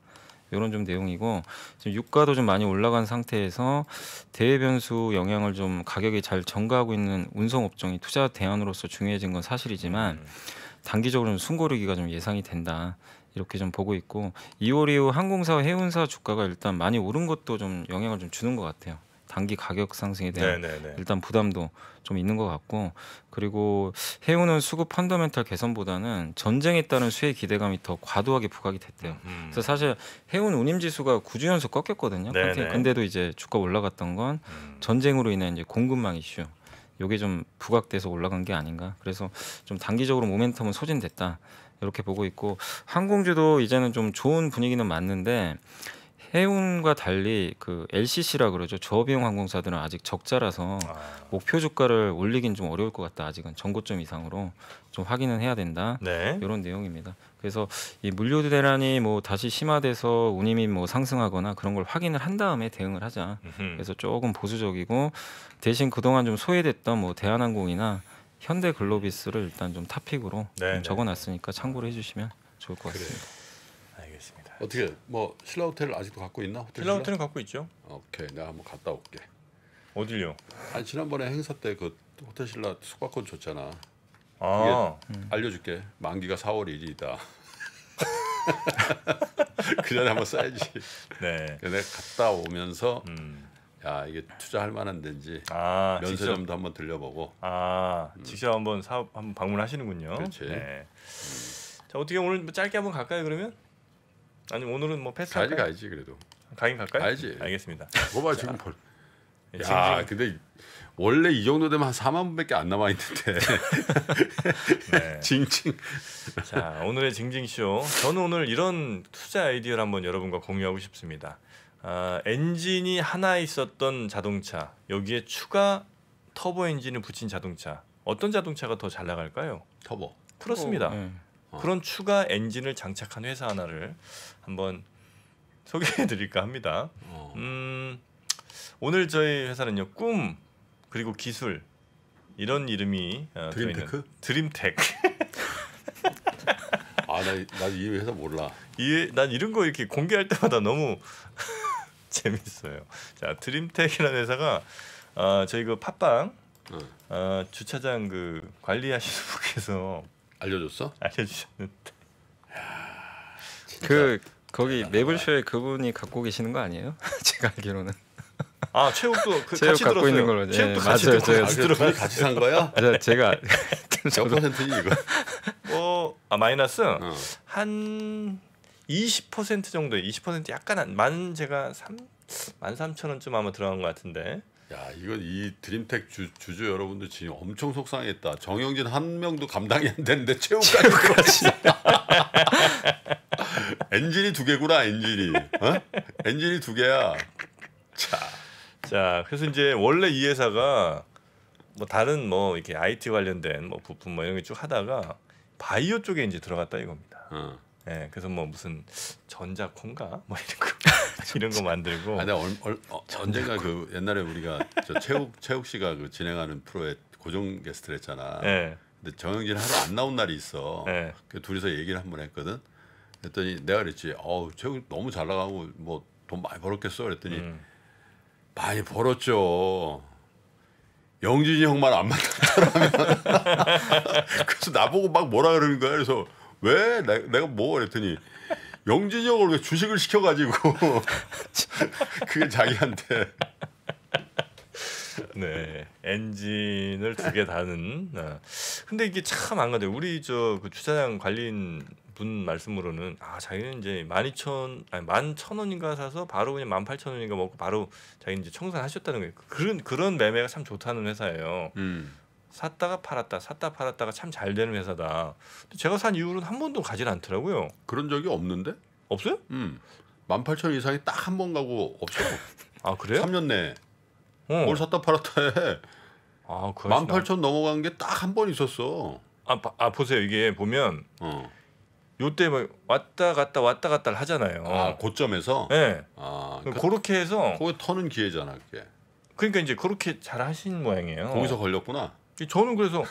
이런 좀 내용이고 지금 유가도 좀 많이 올라간 상태에서 대외 변수 영향을 좀가격이잘 전가하고 있는 운송 업종이 투자 대안으로서 중요해진 건 사실이지만 음. 단기적으로는 순고르기가좀 예상이 된다. 이렇게 좀 보고 있고 이월이후 항공사와 해운사 주가가 일단 많이 오른 것도 좀 영향을 좀 주는 것 같아요. 단기 가격 상승에 대한 네네네. 일단 부담도 좀 있는 것 같고 그리고 해운은 수급 펀더멘탈 개선보다는 전쟁에 따른 수혜 기대감이 더 과도하게 부각이 됐대요. 음. 그래서 사실 해운 운임 지수가 9주 연속 꺾였거든요. 네네. 근데도 이제 주가 올라갔던 건 음. 전쟁으로 인한 이제 공급망 이슈. 요게 좀 부각돼서 올라간 게 아닌가. 그래서 좀 단기적으로 모멘텀은 소진됐다. 이렇게 보고 있고 항공주도 이제는 좀 좋은 분위기는 맞는데 해운과 달리 그 LCC라 그러죠. 저비용 항공사들은 아직 적자라서 아. 목표 주가를 올리긴 좀 어려울 것 같다. 아직은 전고점 이상으로 좀 확인은 해야 된다. 네. 이런 내용입니다. 그래서 이 물류 대란이 뭐 다시 심화돼서 운임 이뭐 상승하거나 그런 걸 확인을 한 다음에 대응을 하자. 그래서 조금 보수적이고 대신 그동안 좀 소외됐던 뭐 대한항공이나 현대글로비스를 일단 좀 탑픽으로 네, 좀 네. 적어놨으니까 참고를 해주시면 좋을 것 같습니다. 그래 어떻게 뭐 신라 호텔을 아직도 갖고 있나? 호텔 신라 호텔은 갖고 있죠. 오케이, 내가 한번 갔다 올게. 어딜요? 아니 지난번에 행사 때 그 호텔 신라 숙박권 줬잖아. 아, 음. 알려줄게. 만기가 4월 1일이다. 그 전에 한번 써야지. 네. 내가 갔다 오면서 음. 야 이게 투자할 만한 데인지 아, 면세점도 직접, 한번 들려보고. 아 음. 직접 한번 사업 한번 방문하시는군요. 그렇지. 네. 음. 자 어떻게 오늘 뭐 짧게 한번 갈까요 그러면? 아니 오늘은 뭐 패스 가지가지 그래도 가긴 갈까요? 가지 알겠습니다. 아, 뭐봐 지금 벌. 예, 야, 근데 원래 이 정도 되면 한 4만 분밖에 안 남아 있는데. 네. 징징. 자, 오늘의 징징쇼. 저는 오늘 이런 투자 아이디어를 한번 여러분과 공유하고 싶습니다. 아, 엔진이 하나 있었던 자동차, 여기에 추가 터보 엔진을 붙인 자동차. 어떤 자동차가 더 잘 나갈까요? 터보. 그렇습니다. 어, 네. 어. 그런 추가 엔진을 장착한 회사 하나를 한번 소개해드릴까 합니다. 어. 음, 오늘 저희 회사는요 꿈 그리고 기술 이런 이름이 어, 드림테크 드림텍. 아나나 회사 몰라. 이난 이런 거 이렇게 공개할 때마다 너무 재밌어요. 자 드림텍이라는 회사가 어, 저희 그 팟빵 응. 네. 어, 주차장 그 관리하시는 분께서 알려줬어? 알려주셨는데. 그 거기 매블쇼에 그분이 갖고 계시는 거 아니에요? 제가 알기로는. 아 체육도 그 같이 갖고 들었어요. 있는 걸로 네, 예. 체육도 같이 들었어요. 같이, 아, 같이, 그 같이 산 거야? 어, 아, 제가 몇퍼센트 이거? 어아 마이너스 어. 한20% 정도 20% 약간 만 제가 3만 3천 원쯤 아마 들어간 것 같은데 야, 이건 이 드림텍 주, 주주 여러분들 지금 엄청 속상했다. 정영진 한 명도 감당이 안 되는데 최후까지. 엔진이 두 개구나 엔진이. 어? 엔진이 두 개야. 자. 자, 그래서 이제 원래 이 회사가 뭐 다른 뭐 이렇게 IT 관련된 뭐 부품 뭐 이런 게 쭉 하다가 바이오 쪽에 이제 들어갔다 이겁니다. 어. 예, 음. 네, 그래서 뭐 무슨 전자콘가 뭐 이런 거. 이런 거 만들고. 아, 내가 얼, 얼, 어, 언젠가 그 옛날에 우리가 저 최욱 최욱 씨가 그 진행하는 프로에 고정 게스트를 했잖아. 네. 근데 정영진 하루 안 나온 날이 있어. 네. 그 둘이서 얘기를 한번 했거든. 그랬더니 내가 그랬지. 어, 최욱 너무 잘 나가고 뭐 돈 많이 벌었겠어. 그랬더니 음. 많이 벌었죠. 영진이 형만 안 만났더라면 그래서 나보고 막 뭐라 그러는 거야 그래서 왜 나, 내가 뭐 그랬더니 영진이 형을 왜 주식을 시켜가지고 그게 자기한테 네 엔진을 두 개 다는 아. 근데 이게 참 안 가요 우리 저그 주차장 관리인 분 말씀으로는 아 자기는 이제 12,000 아니 1 1 0 0 0 원인가 사서 바로 그냥 1 8 0 0 0 원인가 먹고 바로 자기 이제 청산하셨다는 거예요 그런 그런 매매가 참 좋다는 회사예요 음. 샀다가 팔았다 샀다 팔았다가 참 잘 되는 회사다. 제가 산 이후로는 한 번도 가진 않더라고요. 그런 적이 없는데? 없어요? 음. 18,000원 이상이 딱 한 번 가고 없어. 아, 그래요? 3년 내에. 어. 뭘 샀다 팔았다 해. 아, 18,000원 그 넘어간 게 딱 한 번 있었어. 아, 바, 아, 보세요. 이게 보면 어. 요때 막 뭐 왔다 갔다 왔다 갔다 하잖아요. 아, 고점에서. 예. 아, 그 네. 아, 그렇게 해서 거기 터는 기회잖아, 그게. 그러니까 이제 그렇게 잘 하신 모양이에요. 거기서 걸렸구나. 저는 그래서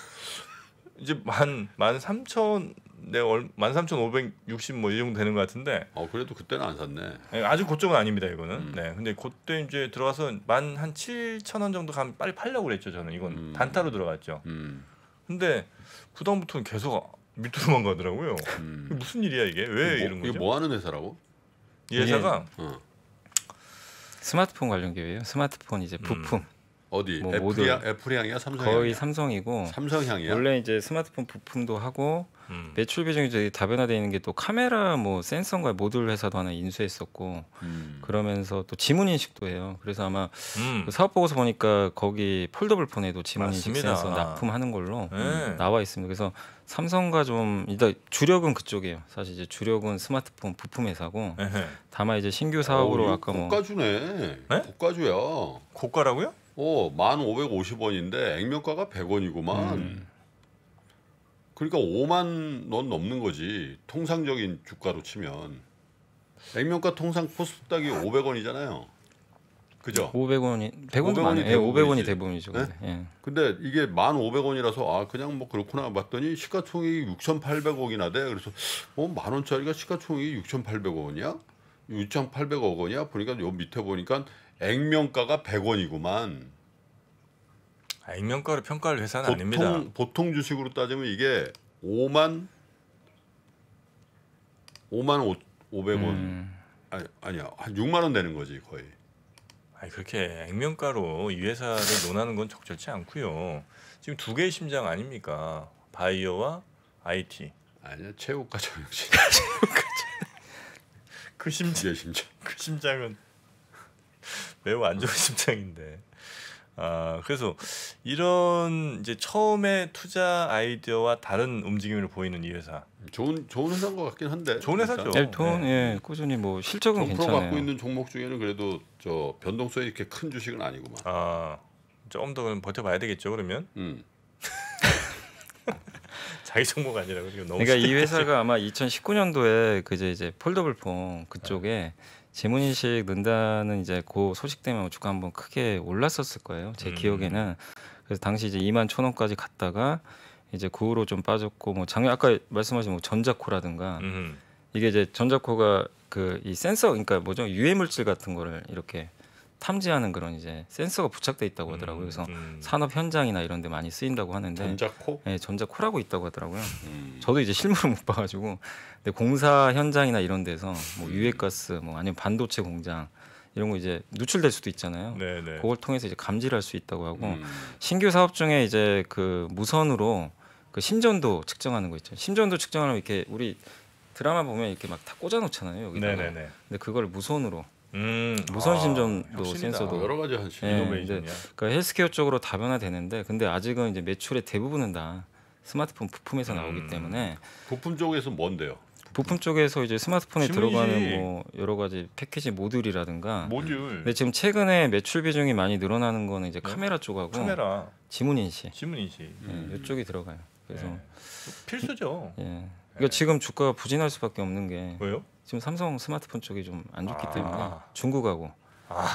이제 만만 삼천 내만 네, 삼천 오백 육십 뭐이 정도 되는 것 같은데. 어 그래도 그때는 안 샀네. 예, 아주 고점은 아닙니다 이거는. 음. 네, 근데 그때 이제 들어가서 만한 칠천 원 정도 가면 빨리 팔려고 그랬죠 저는 이건 음. 단타로 들어갔죠. 음. 근데 그다음부터는 계속 밑으로만 가더라고요. 음. 무슨 일이야 이게 왜 뭐, 이런 거죠? 이게 뭐 하는 회사라고? 이 회사가 예. 어. 스마트폰 관련 기업이에요. 스마트폰 이제 부품. 음. 어디? 뭐 애플이야? 애플향이야? 삼성향이야? 거의 삼성이고 삼성향이야? 원래 이제 스마트폰 부품도 하고 음. 매출 비중이 되게 다변화돼 있는 게 또 카메라 뭐 센서인가 모듈 회사도 하나 인수했었고 음. 그러면서 또 지문 인식도 해요. 그래서 아마 음. 그 사업 보고서 보니까 거기 폴더블 폰에도 지문 인식 센서 납품하는 걸로 네. 음, 나와 있습니다. 그래서 삼성과 좀 일단 주력은 그쪽이에요. 사실 이제 주력은 스마트폰 부품 회사고 에헤. 다만 이제 신규 사업으로 오, 아까 고가주네. 뭐 고가주네. 네? 고가주야. 고가라고요? 어, 만 오백 오십 원인데 액면가가 백원이구만 음. 그러니까 오만원 넘는 거지. 통상적인 주가로 치면 액면가 통상 코스닥이 오백 원이잖아요 그죠? 500원이 100원도 500원이 많아요. 예, 500원이 대부분이죠. 네? 예. 근데 이게 만 오백 원이라서아 그냥 뭐 그렇구나 봤더니 시가총액이 육천팔백 억이나 돼. 그래서 어만 원짜리가 시가총액이 육천팔백 원이야 육천팔백 억 원이야. 보니까 요 밑에 보니까 액면가가 100원이구만. 아, 액면가로 평가를 회사는 보통, 아닙니다. 보통 주식으로 따지면 이게 5만 5만 5, 0 0원 음. 아니, 아니야. 한 6만 원 되는 거지, 거의. 아니, 그렇게 액면가로 이 회사를 논하는 건 적절치 않고요. 지금 두 개의 심장 아닙니까? 바이오와 IT. 아니야, 최고가 정신. 최고가 그, 그 심장. 그 심장은 매우 안 좋은 심장인데 아, 그래서 이런 이제 처음에 투자 아이디어와 다른 움직임을 보이는 이 회사. 좋은 좋은 회사인 것 같긴 한데. 좋은 회사죠. 엘톤 네, 네. 예 꾸준히 뭐 실적은 괜찮아요. 갖고 있는 종목 중에는 그래도 저 변동성이 이렇게 큰 주식은 아니구만. 아 조금 더 버텨봐야 되겠죠 그러면. 음. 자기 종목 아니라 그러니까 이 회사가 아마 2019년도에 그제 이제 폴더블폰 그쪽에. 네. 재문인식 는다는 이제 그 소식 때문에 주가 한번 크게 올랐었을 거예요. 제 음. 기억에는 그래서 당시 이제 2만 천 원까지 갔다가 이제 그 후로 좀 빠졌고 뭐 작년 아까 말씀하신 뭐 전자코라든가 음. 이게 이제 전자코가 그 이 센서 그러니까 뭐죠 유해 물질 같은 거를 이렇게 탐지하는 그런 이제 센서가 부착돼 있다고 음, 하더라고요. 그래서 음. 산업 현장이나 이런 데 많이 쓰인다고 하는데 전자코? 네, 전자코라고 있다고 하더라고요. 음. 저도 이제 실물을 못 봐가지고 근데 공사 현장이나 이런 데서 뭐 음. 유해가스, 뭐 아니면 반도체 공장 이런 거 이제 누출될 수도 있잖아요. 네네. 네. 그걸 통해서 이제 감지를 할 수 있다고 하고 음. 신규 사업 중에 이제 그 무선으로 그 심전도 측정하는 거 있죠. 심전도 측정하면 이렇게 우리 드라마 보면 이렇게 막 다 꽂아 놓잖아요 여기다가. 네네네. 네, 네. 근데 그걸 무선으로 음, 아, 무선 심전도 아, 센서도 여러 가지 한 이노베이션이야. 예, 네, 그러니까 헬스케어 쪽으로 다변화되는데 근데 아직은 이제 매출의 대부분은 다 스마트폰 부품에서 음, 나오기 음. 때문에 부품 쪽에서 뭔데요? 부품 쪽에서 이제 스마트폰에 심지 들어가는 뭐 여러 가지 패키지 모듈이라든가 모듈. 근데 지금 최근에 매출 비중이 많이 늘어나는 거는 이제 어? 카메라 쪽하고 카메라 지문 인식. 지문 인식. 예, 음. 네, 이쪽이 들어가요. 그래서 네. 필수죠. 예. 그러니까 지금 주가가 부진할 수밖에 없는 게 왜요? 지금 삼성 스마트폰 쪽이 좀 안 좋기 아. 때문에 중국하고. 아.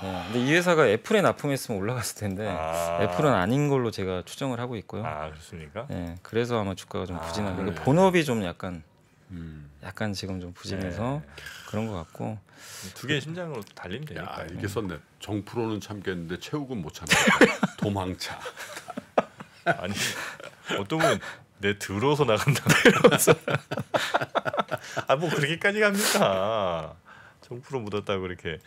네, 근데 이 회사가 애플에 납품했으면 올라갔을 텐데 아. 애플은 아닌 걸로 제가 추정을 하고 있고요. 아 그렇습니까? 네, 그래서 아마 주가가 좀 부진하고 아, 네. 본업이 좀 약간 음. 약간 지금 좀 부진해서 네. 그런 것 같고 두 개의 심장으로 달리면 되니까. 야, 이게 썼네. 음. 정프로는 참겠는데 최욱은 못 참겠다. 도망차. 아니 어떤 분내 들어서 나간다. 들어서. 아뭐 그렇게까지 갑니까? 정프로 묻었다고 이렇게.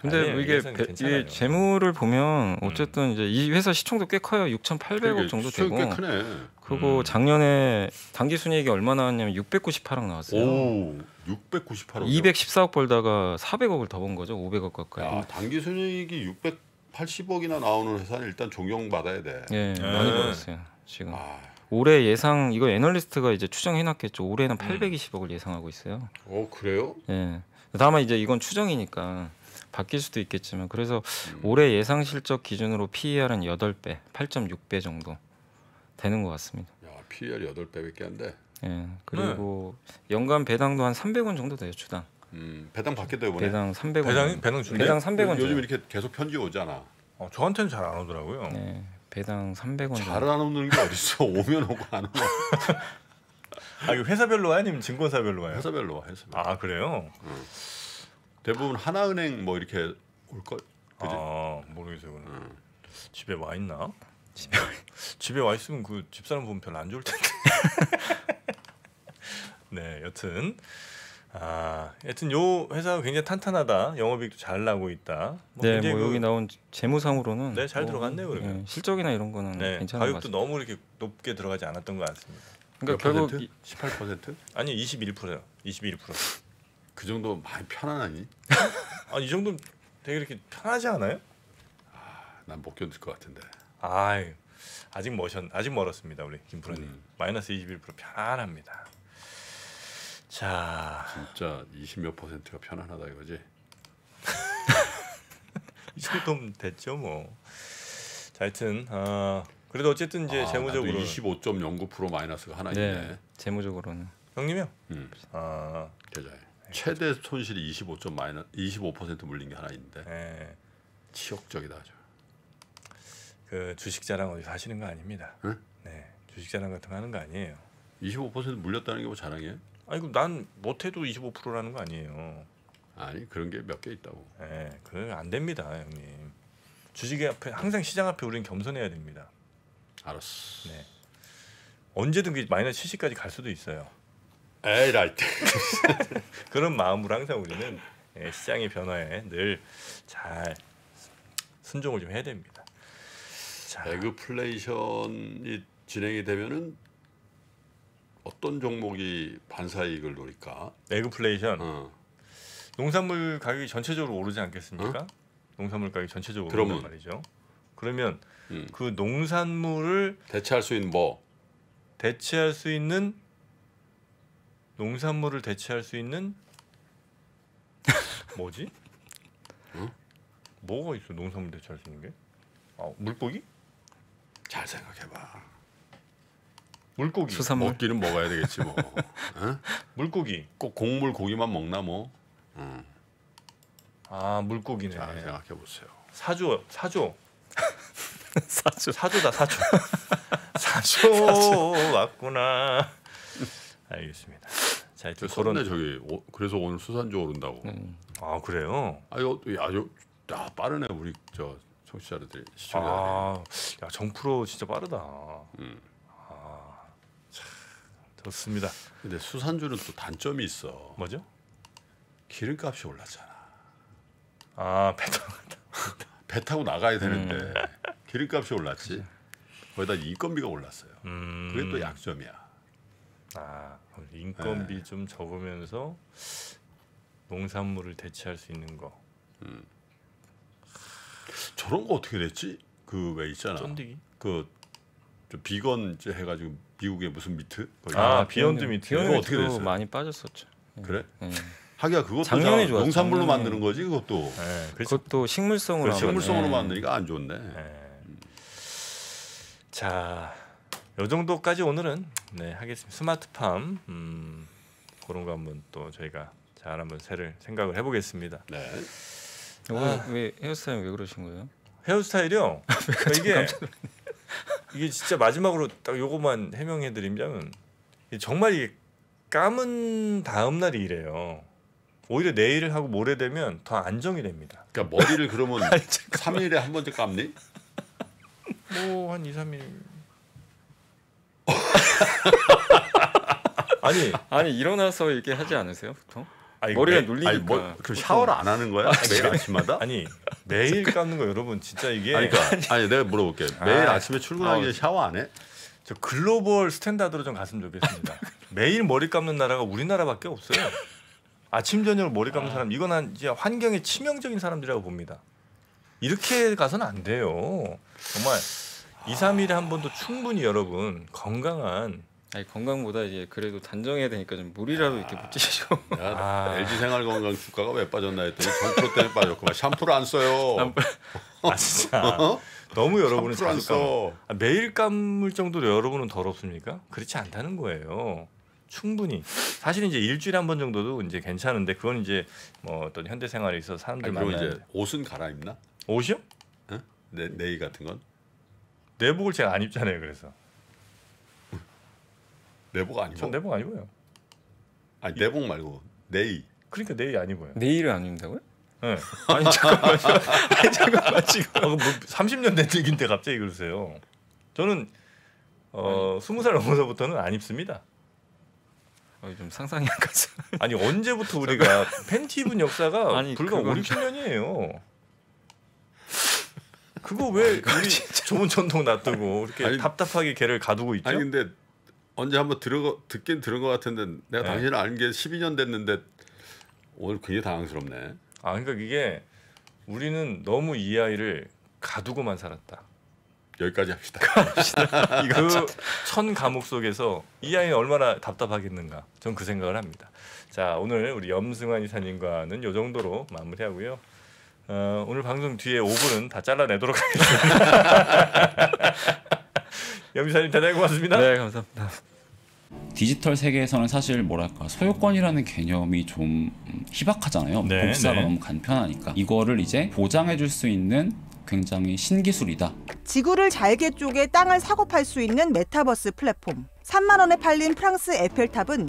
근데 아니에요, 이게 그 이 재물을 보면 음. 어쨌든 음. 이제 이 회사 시총도 꽤 커요. 6,800억 그러니까 정도 되고. 꽤 크네. 그리고 음. 작년에 당기 순이익이 얼마 나왔냐면 698억 나왔어요. 오, 698억. 214억 벌다가 400억을 더 번 거죠. 500억 가까이. 야, 단기 순이익이 680억이나 나오는 회사는 일단 존경받아야 돼. 예, 네. 많이 벌었어요. 지금. 아. 올해 예상 이거 애널리스트가 이제 추정해놨겠죠. 올해는 820억을 음. 예상하고 있어요. 어 그래요? 예. 다만 이제 이건 추정이니까 바뀔 수도 있겠지만 그래서 음. 올해 예상 실적 기준으로 PER은 8배, 8.6배 정도 되는 것 같습니다. 야 PER 8배밖에 안 돼. 예. 그리고 네. 연간 배당도 한 300원 정도 돼요 주당. 음 배당 받겠다 이번에. 배당 300원. 배당 배당 준 배당 300원. 요즘 이렇게 계속 편지 오잖아. 어, 저한테는 잘 안 오더라고요. 네. 배당 300원. 잘안 오는 게 어딨어? 오면 오고 안 오면. 아 이거 회사별로 와요, 아니면 증권사별로 와요? 회사별로 와, 회사별로. 아 그래요? 응. 대부분 하나은행 뭐 이렇게 올 걸. 그지? 아 모르겠어요. 응. 집에 와 있나? 집에 와, 집에 와 있으면 그 집사람 보면 별로 안 좋을 텐데. 네, 여튼 아, 여튼 요 회사가 굉장히 탄탄하다. 영업이익도 잘 나고 있다. 뭐 네, 뭐 그 여기 나온 재무상으로는 네, 잘 뭐, 들어갔네요, 그러면. 네, 실적이나 이런 거는 네, 괜찮은 것 같아요. 가 너무 이렇게 높게 들어가지 않았던 것 같습니다. 그러니까 결국 퍼센트? 18%? 아니 21%요. 21%. 그 정도 많이 편안하니? 아, 이 정도 되게 이렇게 편하지 않아요? 아, 난못 견딜 것 같은데. 아 아직 머션 아직 멀었습니다, 우리 김프로님. 음. 마이너스 21% 편안합니다. 자 진짜 20몇 퍼센트가 편안하다 이거지. 이 정도면 됐죠 뭐. 자, 하여튼 아, 그래도 어쨌든 이제 아, 재무적으로 25.09% 마이너스가 하나 네, 있네. 재무적으로는 형님이요? 음. 아 계좌에 네. 최대 손실이 2 5 마이너 25% 물린 게 하나 있는데. 네. 치욕적이다 아주. 그 주식 자랑 어디 사시는 거 아닙니다. 응? 네. 네 주식 자랑 같은 거 하는 거 아니에요. 25% 물렸다는 게 뭐 자랑이에요? 아니 그럼 난 못해도 25%라는 거 아니에요. 아니 그런 게 몇 개 있다고. 예, 그건 안 됩니다, 형님. 주식 앞에 항상 시장 앞에 우리는 겸손해야 됩니다. 알았어. 네. 언제든 그 마이너스 70까지 갈 수도 있어요. 에이 라이 그런 마음으로 항상 우리는 예, 시장의 변화에 늘 잘 순종을 좀 해야 됩니다. 자. 에그플레이션이 진행이 되면은 어떤 종목이 반사이익을 노릴까? 에그플레이션. 어. 농산물 가격이 전체적으로 오르지 않겠습니까? 어? 농산물 가격이 전체적으로 그러면, 오른단 말이죠. 그러면 음. 그 농산물을 대체할 수 있는 뭐? 대체할 수 있는 농산물을 대체할 수 있는 뭐지? 응? 어? 뭐가 있어 농산물 대체할 수 있는 게? 아 물고기? 잘 생각해봐. 물고기 수산물. 먹기는 먹어야 되겠지 뭐. 어? 물고기. 꼭 곡물 고기만 먹나 뭐. 음. 아 물고기네. 자 생각해 보세요. 사조 사조. 사조 사조다 사조. 사조 왔구나 알겠습니다. 자, 이제 그런 저기 오, 그래서 오늘 수산조 오른다고. 음. 아 그래요? 아요 아유 야 빠르네 우리 저청취자들 시청자들이. 아, 야 정프로 진짜 빠르다. 음. 좋습니다. 근데 수산주는 또 단점이 있어. 뭐죠? 기름값이 올랐잖아. 아, 배 타고 배 타고 나가야 되는데 음. 기름값이 올랐지. 거기다 인건비가 올랐어요. 음. 그게 또 음. 약점이야. 아, 인건비 네. 좀 적으면서 농산물을 대체할 수 있는 거. 음. 저런 거 어떻게 됐지? 그 왜 있잖아. 쫀디기? 그 비건 해가지고 미국의 무슨 미트? 뭐 아 비욘드 미트. 비욘드 어떻게 됐어요? 많이 빠졌었죠. 예. 그래? 네. 하기야 그것도 작년에 좋았 농산물로 작년에. 만드는 거지 그것도. 네, 그것도 식물성으로. 그래, 식물성으로 만드니까 안 좋네. 음. 자, 요 정도까지 오늘은 네 하겠습니다. 스마트팜 음, 그런 거 한번 또 저희가 잘 한번 새를 생각을 해보겠습니다. 네. 오늘 아. 아. 왜 헤어스타일 왜 그러신 거예요? 헤어스타일이요. 이게 이게 진짜 마지막으로 딱 요거만 해명해 드리자면 정말 이게 까문 다음 날이 이래요. 오히려 내일 을 하고 모레 되면 더 안정이 됩니다. 그러니까 머리를 그러면 아니, 3일에 한 번씩 감니? 뭐한 2, 3일. 아니 아니 일어나서 이렇게 하지 않으세요 보통? 아니, 머리가 매, 눌리니까. 아니, 뭐, 그럼 샤워를 안 하는 거야? 매일 아침마다? 아니 매일 감는 거 여러분 진짜 이게. 아니, 그러니까, 아니 내가 물어볼게. 매일 아, 침에 출근하기 아, 전에 샤워 안 해? 저 글로벌 스탠다드로 좀 갔으면 좋겠습니다. 매일 머리 감는 나라가 우리나라밖에 없어요. 아침 저녁 머리 감는 사람 이건 한 이제 환경에 치명적인 사람들이라고 봅니다. 이렇게 가서는 안 돼요. 정말 2, 3일에 한 번도 충분히 여러분 건강한 아니 건강보다 이제 그래도 단정해야 되니까 좀 물이라도 이렇게 아. 묻히시죠. 야, 아. LG 생활건강 주가가 왜 빠졌나 했더니 정프 때문에 빠졌구만. 샴푸를 안 써요. 샴푸. 어? 아 진짜. 어? 너무 여러분은 자주 써. 아, 매일 감을 정도로 여러분은 더럽습니까? 그렇지 않다는 거예요. 충분히 사실 이제 일주일에 한 번 정도도 이제 괜찮은데 그건 이제 뭐 어떤 현대 생활에 있어 사람들 만나 이제 옷은 갈아입나? 옷이요? 네, 네이 같은 건? 내복을 제가 안 입잖아요. 그래서 내복 안 입어? 전 내복 안 입어요. 아니 내복 말고 네이. 그러니까 네이 안 입어요. 네이를 안 입는다고요? 네. 아니 잠깐만, 아니 잠깐만 지금. 아, 뭐 30년 된 얘긴데 갑자기 그러세요. 저는 어 20살 넘어서부터는 안 입습니다. 어, 좀 상상이 안 가서. 아니 언제부터 우리가 팬티 입은 역사가 아니, 불과 그건... 5, 0년이에요 그거 왜 우리 좋은 전통 놔두고 이렇게 아니, 답답하게 걔를 가두고 있죠? 아니 근데 언제 한번 들어 듣긴 들은 것 같은데 내가 네. 당신을 아는 게 12년 됐는데 오늘 굉장히 당황스럽네. 아 그러니까 이게 우리는 너무 이 아이를 가두고만 살았다. 여기까지 합시다. 그천 감옥 속에서 이 아이는 얼마나 답답하겠는가. 전 그 생각을 합니다. 자 오늘 우리 염승환 이사님과는 요 정도로 마무리하고요. 어, 오늘 방송 뒤에 5분은 다 잘라내도록 하겠습니다. 염기사님 대단히 고맙습니다. 네, 감사합니다. 디지털 세계에서는 사실 뭐랄까 소유권이라는 개념이 좀 희박하잖아요. 네, 복사가 네. 너무 간편하니까 이거를 이제 보장해줄 수 있는 굉장히 신기술이다. 지구를 잘게 쪼개 땅을 사고 팔 수 있는 메타버스 플랫폼. 3만 원에 팔린 프랑스 에펠탑은